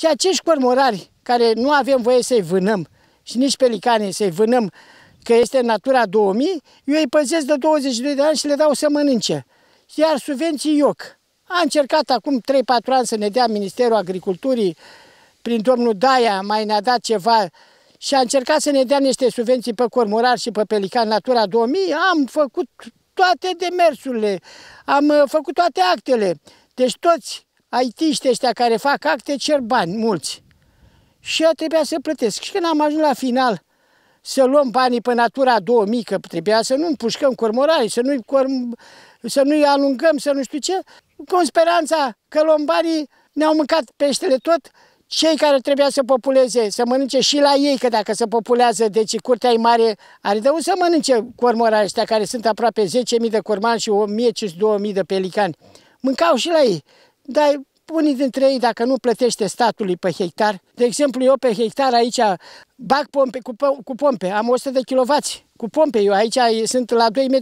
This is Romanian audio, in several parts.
Și acești cormorari care nu avem voie să-i vânăm și nici pelicanii să-i vânăm că este Natura 2000, eu îi păzesc de 22 de ani și le dau să mănânce. Iar subvenții ioc. A încercat acum 3-4 ani să ne dea Ministerul Agriculturii, prin domnul Daia mai ne-a dat ceva și a încercat să ne dea niște subvenții pe cormorari și pe pelican Natura 2000. Am făcut toate demersurile, am uh, făcut toate actele. Deci toți aitiști ăștia care fac acte cer bani, mulți. Și eu trebuia să plătesc. Și când am ajuns la final să luăm banii pe Natura 2000, că trebuia să nu împușcăm cormorani, să nu-i, corm... să nu alungăm, să nu știu ce, cu speranța că luăm banii, ne-au mâncat peștele tot, cei care trebuia să populeze, să mănânce și la ei, că dacă se populează, deci curtea e mare, are de să mănânce cormorani ăștia, care sunt aproape 10.000 de cormani și 1.500-2.000 de pelicani. Mâncau și la ei dar unii dintre ei, dacă nu plătește statului pe hectar, de exemplu, eu pe hectar aici bag pompe cu, cu pompe, am 100 de kW cu pompe. Eu aici sunt la 2,20 m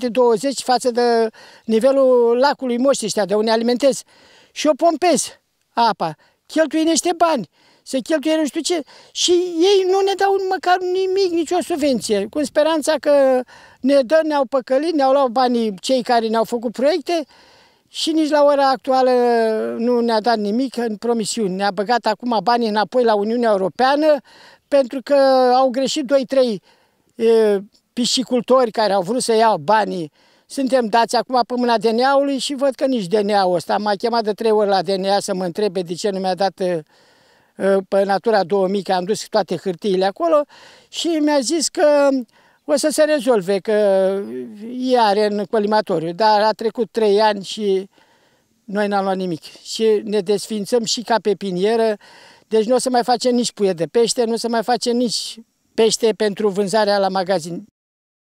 față de nivelul lacului moștiștea, de unde alimentez. Și eu pompez apa, cheltuie niște bani, se cheltuie nu știu ce. Și ei nu ne dau măcar nimic, nicio subvenție, cu speranța că ne dă, ne-au păcălit, ne-au luat banii cei care ne-au făcut proiecte și nici la ora actuală nu ne-a dat nimic în promisiuni. Ne-a băgat acum banii înapoi la Uniunea Europeană pentru că au greșit 2-3 piscicultori care au vrut să iau banii. Suntem dați acum pe mâna DNA-ului și văd că nici DNA-ul ăsta. M-a chemat de trei ori la DNA să mă întrebe de ce nu mi-a dat pe Natura 2000, că am dus toate hârtiile acolo și mi-a zis că o să se rezolve, că ea are în colimatoriu, dar a trecut trei ani și noi n-am luat nimic. Și ne desfințăm și ca pepinieră, deci nu o să mai facem nici puie de pește, nu o să mai facem nici pește pentru vânzarea la magazin.